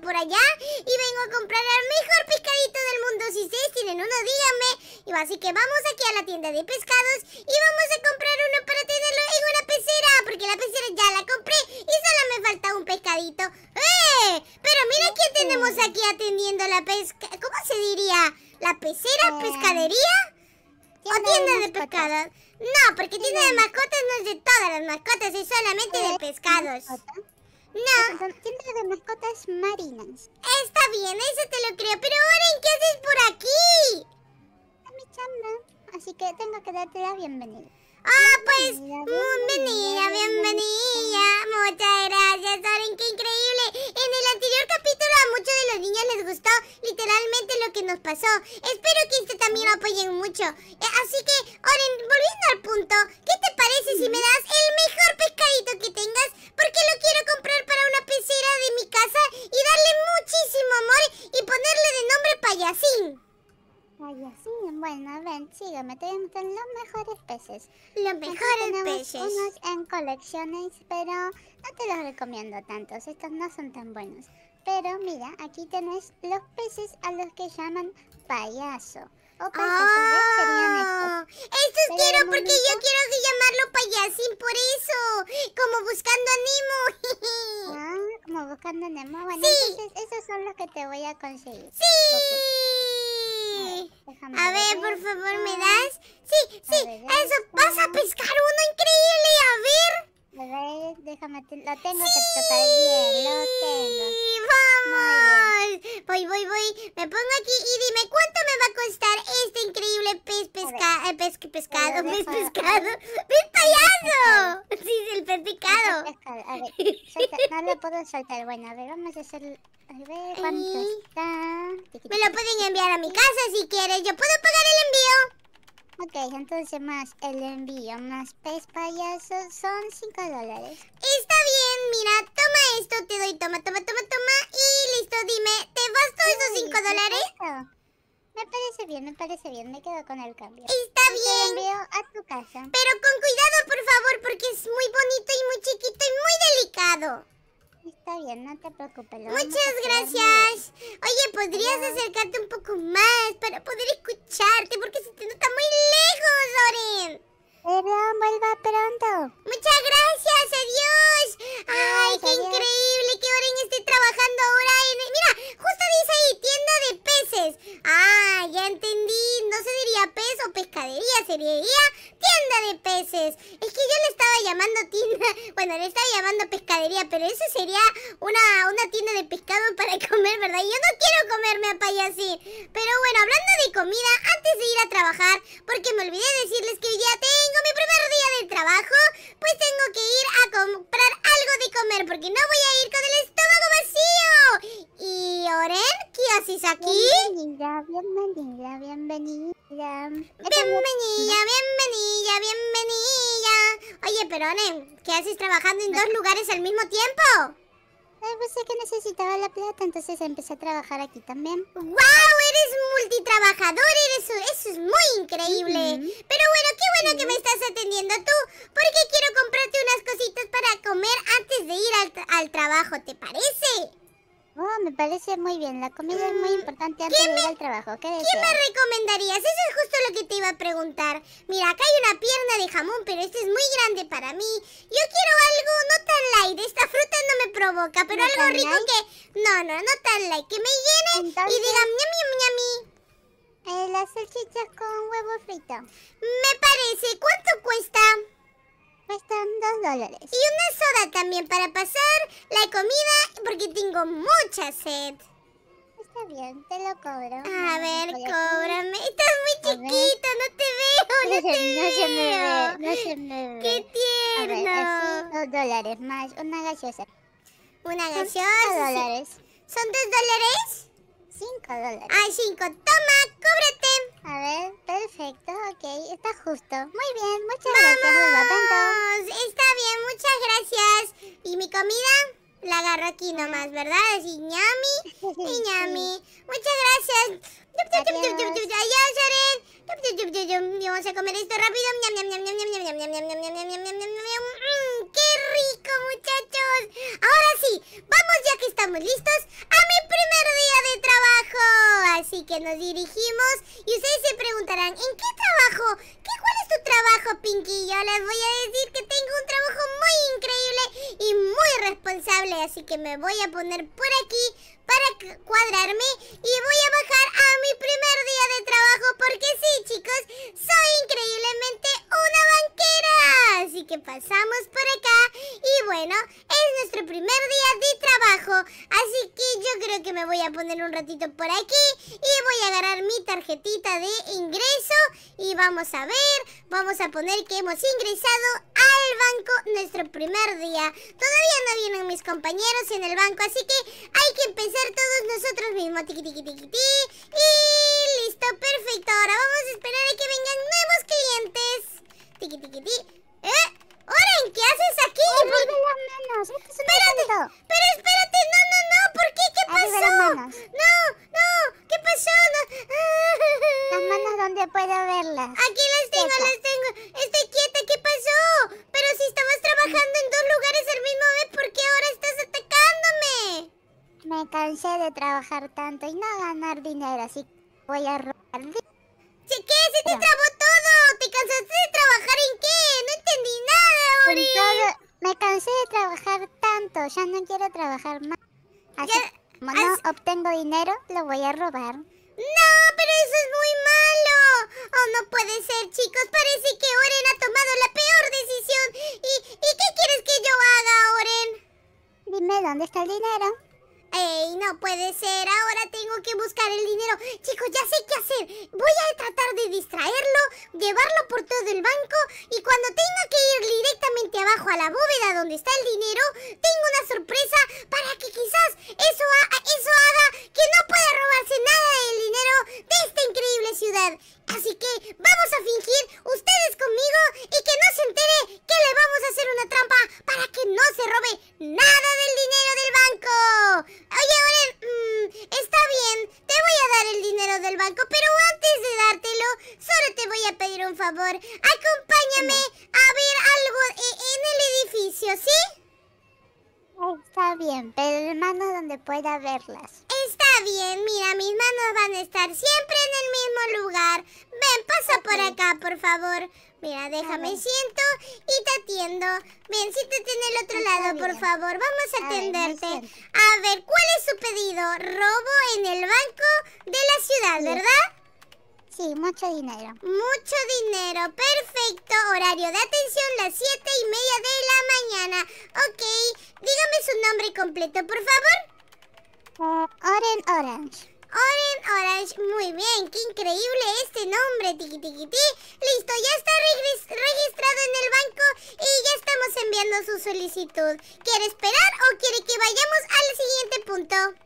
por allá y vengo a comprar el mejor pescadito del mundo. Si ustedes tienen uno, díganme. Y así que vamos aquí a la tienda de pescados y vamos a comprar uno para tenerlo en una pecera. Porque la pecera ya la compré y solo me falta un pescadito. ¡Eh! Pero mira quién tenemos aquí atendiendo la pesca... ¿Cómo se diría? ¿La pecera? Eh, ¿Pescadería? ¿O tienda de pescados? No, porque tienda de mascotas no es de todas las mascotas, es solamente de eh, pescados. No. Son tiendas de mascotas marinas. Está bien, eso te lo creo. Pero Oren, qué haces por aquí? A mi chamba. Así que tengo que darte la bienvenida. Ah, pues, bienvenida, mm, bienvenida, Muchas gracias, Oren, qué increíble. En el anterior capítulo a muchos de los niños les gustó literalmente lo que nos pasó. Espero que este también lo apoyen mucho. Eh, así que, Oren, volviendo al punto, ¿qué te parece si me das el mejor pescadito que tengas porque lo quiero comprar para una pecera de mi casa y darle muchísimo amor y ponerle de nombre Payasín. Payasín, bueno, a ver, sígueme, tenemos los mejores peces. Los mejores peces. unos en colecciones, pero no te los recomiendo tantos, estos no son tan buenos. Pero mira, aquí tenés los peces a los que llaman payaso. Oh, pues, ah, eso quiero porque yo quiero llamarlo payasín por eso. Como buscando animo. Ah, como buscando animo? Bueno, sí. esos son los que te voy a conseguir. ¡Sí! A ver, por favor, ¿me ah. das? Sí, sí, eso. Vas a pescar uno increíble. A ver. A ver, déjame, lo tengo que tocar bien, lo tengo. ¡Vamos! Voy, voy, voy. Me pongo aquí y dime cuánto estar este increíble pez pesca eh, pez pescado, pez pescado, pez payaso. Sí, el pez picado. A ver, no lo puedo soltar. Bueno, a ver, vamos a hacer ver cuánto está. Me lo pueden enviar a mi casa si quieres. Yo puedo pagar el envío. Ok, entonces más el envío, más pez payaso, son 5 dólares. Está bien, mira, toma esto, te doy, toma, toma, toma, toma y bien, me parece bien, me quedo con el cambio. Está bien. Te a tu casa. Pero con cuidado, por favor, porque es muy bonito y muy chiquito y muy delicado. Está bien, no te preocupes. Muchas gracias. Oye, ¿podrías acercarte un poco más para poder escucharte? Porque se te nota muy lejos, Oren. Perdón, vuelva pronto. Muchas gracias, adiós. Ay, qué increíble que Oren esté trabajando pescadería, tienda de peces. Es que yo le estaba llamando tienda, bueno, le estaba llamando pescadería, pero eso sería una, una tienda de pescado para comer, ¿verdad? Y yo no quiero comerme a payasí. Pero bueno, hablando de comida, antes de ir a trabajar, porque me olvidé decirles que ya tengo mi primer día de trabajo, pues tengo que ir a comprar algo de comer, porque no voy a ir con el estómago vacío. Y Oren, ¿qué haces aquí? Bienvenida, bienvenida, bienvenida. Bienvenida, bienvenida, bienvenida. Oye, Perone, ¿qué haces trabajando en dos lugares al mismo tiempo? pues sé que necesitaba la plata, entonces empecé a trabajar aquí también. ¡Wow! Eres multitrabajador, eso es muy increíble. Pero bueno, qué bueno que me estás atendiendo tú, porque quiero comprarte unas cositas para comer antes de ir al, al trabajo, ¿te parece? me parece muy bien. La comida es muy mm, importante antes de ir al trabajo. ¿Qué, me recomendarías? Eso es justo lo que te iba a preguntar. Mira, acá hay una pierna de jamón, pero este es muy grande para mí. Yo quiero algo no tan light. Esta fruta no me provoca, pero algo rico que... No, no, no tan light. Que me llene y diga ñam, ñamí, Eh, las salchichas con huevo frito. Me parece. ¿Cuánto cuesta? Cuestan dos dólares. Y una soda también para pasar la comida, porque te mucha sed. Está bien, te lo cobro. A ver, cóbrame. Estás muy chiquito, no te veo, no Se me ve, no se me ve. ¡Qué tierno! dos dólares más, una gaseosa. ¿Una gaseosa? Son dos dólares. ¿Son dos dólares? Cinco dólares. Ah, cinco. Toma, cóbrate. A ver, perfecto, ok, está justo. Muy bien, muchas gracias, Está bien, muchas gracias. ¿Y mi comida? la agarro aquí nomás, ¿verdad? Así, ñami y ñami. Muchas gracias. Adiós, Vamos a comer esto rápido. ¡Qué rico, muchachos! Ahora sí, vamos ya que estamos listos a primer día de trabajo. Así que nos dirigimos y ustedes se preguntarán, ¿en qué trabajo? ¿Qué, ¿Cuál es tu trabajo, Pinky? Yo les voy a decir que tengo un trabajo muy increíble y muy responsable. Así que me voy a poner por aquí para cuadrarme y voy a bajar a mi primer día de trabajo porque sí, chicos, soy increíblemente así que pasamos por acá. Y bueno, es nuestro primer día de trabajo, así que yo creo que me voy a poner un ratito por aquí y voy a agarrar mi tarjetita de ingreso y vamos a ver, vamos a poner que hemos ingresado al banco nuestro primer día. Todavía no vienen mis compañeros en el banco, así que hay que empezar todos nosotros mismos. Tiqui, tiqui, tiqui, Y listo, perfecto. Ahora vamos a esperar a que vengan nuevos clientes. Tiqui, tiqui, tiqui. ¿Eh? Oren, ¿qué haces aquí? Ay, las manos. espérate, pero espérate, no, no, no, ¿por qué? ¿Qué pasó? No, no, ¿qué pasó? Las manos ¿dónde puedo verlas. Aquí las tengo, las tengo. Estoy quieta, ¿qué pasó? Pero si estabas trabajando en dos lugares al mismo vez, ¿por qué ahora estás atacándome? Me cansé de trabajar tanto y no ganar dinero, así que voy a robar. dinero. ¿Qué? ¿Se te trabó todo? ¿Te cansaste de trabajar en qué? Ni nada, Oren me cansé de trabajar tanto, ya no quiero trabajar más. Así como no obtengo dinero, lo voy a robar. ¡No! ¡Pero eso es muy malo! ¡Oh, no puede ser, chicos! Parece que Oren ha tomado la peor decisión. ¿Y, y qué quieres que yo haga, Oren? Dime, ¿dónde está el dinero? no puede ser. Ahora tengo que buscar el dinero. Chicos, ya sé qué hacer. Voy a tratar de distraerlo, llevarlo por todo el banco y cuando tenga que ir directamente abajo a la bóveda donde está el dinero, tengo una sorpresa para que quizás eso, eso haga que no pueda robarse nada del dinero de esta increíble ciudad. Así que vamos a fingir ustedes conmigo y que no se entere que le vamos a hacer una trampa para que no se robe nada del atenderte. A ver, ¿cuál es su pedido? Robo en el banco de la ciudad, ¿verdad? Sí, mucho dinero. Mucho dinero, perfecto. Horario de atención, las siete y media de la mañana. Ok, dígame su nombre completo, por favor. Oren Orange. Orange Orange. Muy bien, qué increíble este nombre, tiki ti. Listo, ya está registrado en el banco y ya estamos enviando su solicitud. ¿Quiere esperar o quiere que vayamos al siguiente punto?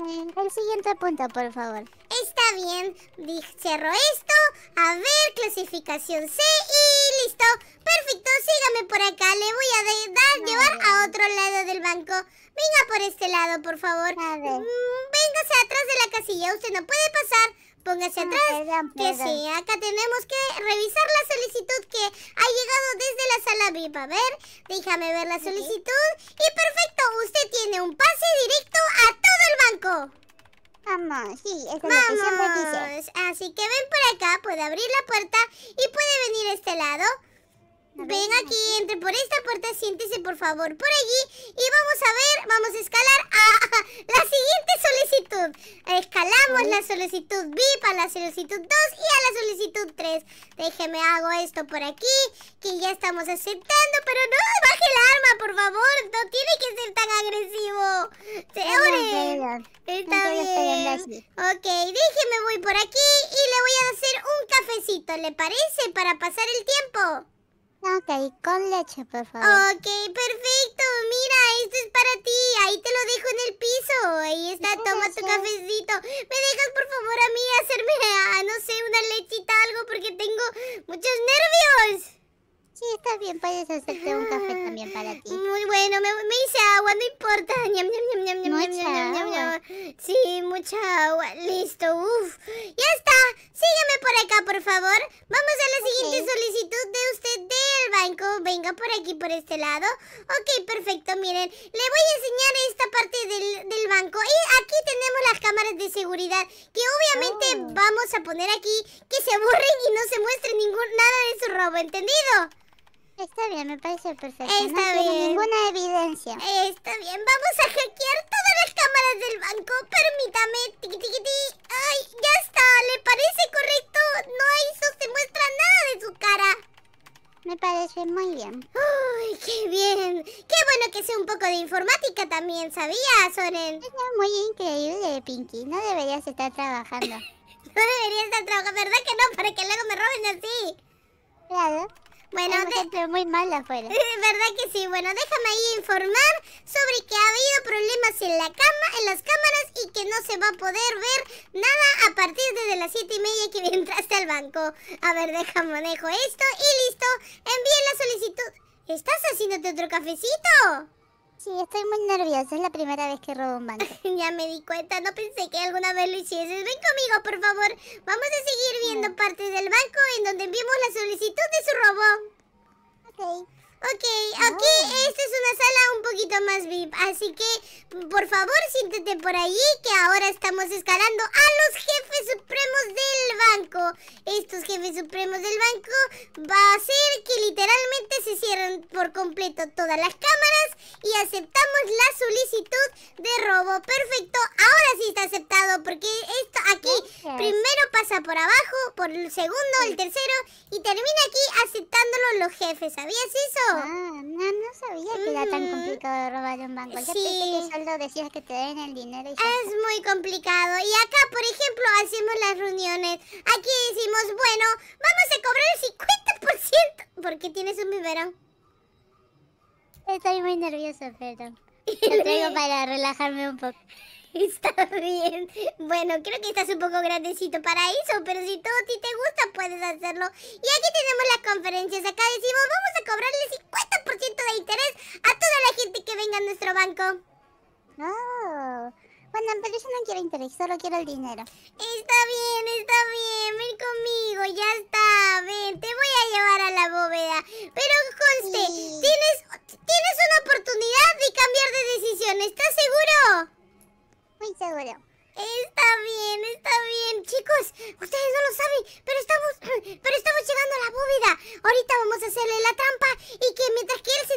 El siguiente punto, por favor. Está bien, cerro esto. A ver, clasificación C y listo. Perfecto, sígame por acá. Le voy a dar, llevar a otro lado del banco. Venga por este lado, por favor. Mm, véngase atrás de la casilla. Usted no puede pasar. Póngase atrás. que sí, acá tenemos que revisar la solicitud que ha llegado desde la sala VIP. A ver, déjame ver la solicitud. Sí, es Vamos. que Así que ven por acá, puede abrir la puerta y puede venir este lado. Ven aquí, entre por esta puerta, siéntese por favor por allí y vamos a ver, vamos a escalar a, la siguiente solicitud. Escalamos la solicitud B a la solicitud 2 y a la solicitud 3. Déjeme hago esto por aquí, que ya estamos aceptando, pero no baje el arma, por favor. No tiene que ser tan agresivo. ore está bien. Ok, déjeme voy por aquí y le voy a hacer un cafecito, ¿le parece? Para pasar el tiempo. Ok, con leche, por favor. Ok, perfecto. Mira, esto es para ti. Ahí te lo dejo en el piso. Ahí está, toma tu cafecito. ¿Me dejas, por favor, a mí hacerme, ah, no sé, una lechita, algo? Porque tengo muchos nervios. Sí, está bien, puedes hacerte un café también para ti. Muy bueno, me, me hice no importa. sí, mucha agua. Listo, Ya está. Sígueme por acá, por favor. Vamos a la siguiente solicitud de usted del banco. Venga por aquí, por este lado. Ok, perfecto. Miren, le voy a enseñar esta parte del, banco. Y aquí tenemos las cámaras de seguridad que obviamente oh. vamos a poner aquí que se borren y no se muestre ningún, nada de su robo. ¿Entendido? Está bien, me parece perfecto. Está no bien. Ninguna eh, está bien, vamos a hackear todas las cámaras del banco. Permítame. tiquitiquiti, Ay, ya está. ¿Le parece correcto? No hizo, se muestra nada de su cara. Me parece muy bien. ay qué bien. Qué bueno que sea un poco de informática también, ¿sabías, Soren? Es muy increíble, Pinky. No deberías estar trabajando. no debería estar trabajando, ¿verdad que no? Para que luego me roben así. Claro. Bueno, muy mal afuera. ¿Verdad que sí? Bueno, déjame ahí informar sobre que ha habido problemas en la cama, en las cámaras y que no se va a poder ver nada a partir de las siete y media que entraste al banco. A ver, déjame manejo esto y listo. Envíe la solicitud. ¿Estás haciéndote otro cafecito? Sí, estoy muy nerviosa, es la primera vez que robo un banco. ya me di cuenta, no pensé que alguna vez lo hicieses. Ven conmigo, por favor. Vamos a seguir viendo parte del banco en donde vimos la solicitud de su robo. Ok. Ok, aquí ah. este es Así que, por favor, siéntete por allí que ahora estamos escalando a los jefes supremos del banco. Estos jefes supremos del banco va a ser que literalmente se cierren por completo todas las cámaras y aceptamos la solicitud de robo. Perfecto, ahora sí está aceptado porque esto aquí primero pasa por abajo, por el segundo, el tercero y termina aquí aceptándolo los jefes. ¿Sabías eso? Ah, no, no sabía tan mm. complicado robar un banco. que te den el dinero Es muy complicado. Y acá, por ejemplo, hacemos las reuniones. Aquí decimos, bueno, vamos a cobrar el 50% porque tienes un biberón. Estoy muy nerviosa, pero lo traigo para relajarme un poco. Está bien. Bueno, creo que estás un poco grandecito para eso, pero si todo a ti te gusta, puedes hacerlo. Y aquí tenemos las conferencias. Acá decimos, vamos a cobrarle 50% de interés banco. no Bueno, pero yo no quiero interés, solo quiero el dinero. Está bien, está bien, ven conmigo, ya está, ven, te voy a llevar a la bóveda. Pero conste, tienes, tienes una oportunidad de cambiar de decisión, ¿estás seguro? Muy seguro. Está bien, está bien. Chicos, ustedes no lo saben, pero estamos, pero estamos llegando a la bóveda. Ahorita vamos a hacerle la trampa y que mientras que él se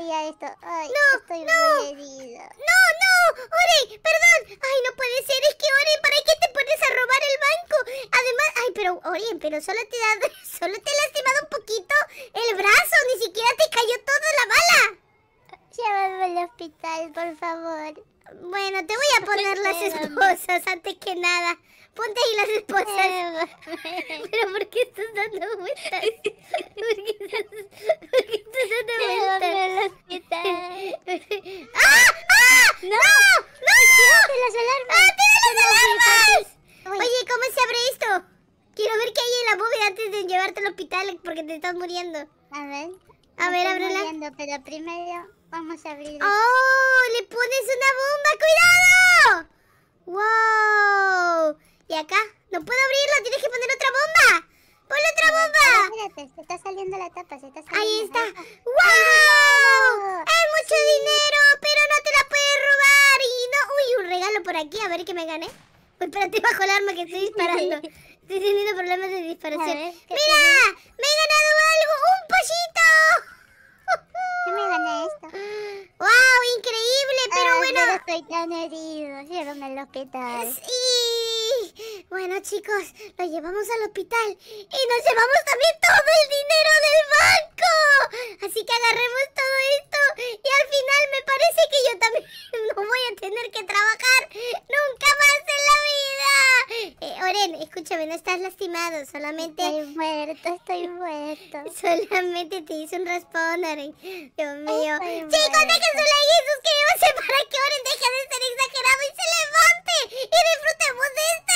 esto. Ay, no, estoy no, No, no, Oren, perdón. Ay, no puede ser, es que Oren, ¿para qué te pones a robar el banco? Además, ay, pero Oren, pero solo te da, solo te he lastimado un poquito el brazo, ni siquiera te cayó toda la bala. Llévame al hospital, por favor. Bueno, te voy a poner las esposas antes que nada. Ponte ahí las esposas. Pero ¿por qué estás dando vueltas? se, está saliendo la tapa, se está saliendo. Ahí está. ¡Wow! Hay mucho dinero! Pero no te la puedes robar. Y no. Uy, un regalo por aquí, a ver qué me gané. Uy, espérate bajo el arma que estoy disparando. estoy teniendo problemas de disparación. ¡Mira! ¡Me he ganado algo! ¡Un pollito! Yo me gané esto. ¡Wow! ¡Increíble! Pero bueno. estoy tan herido. me los hospital. Sí. Bueno, chicos, lo llevamos al hospital y nos llevamos también todo el dinero del banco. Así que agarremos todo esto y al final me parece que yo también no voy a tener que trabajar nunca más en la vida. Eh, Oren, escúchame, no estás lastimado, solamente... Estoy muerto, estoy muerto. Solamente te hice un raspón, Oren. Dios mío. chicos, dejen su like y suscríbanse para que Oren deje de ser exagerado y se levante y disfrutemos de esto.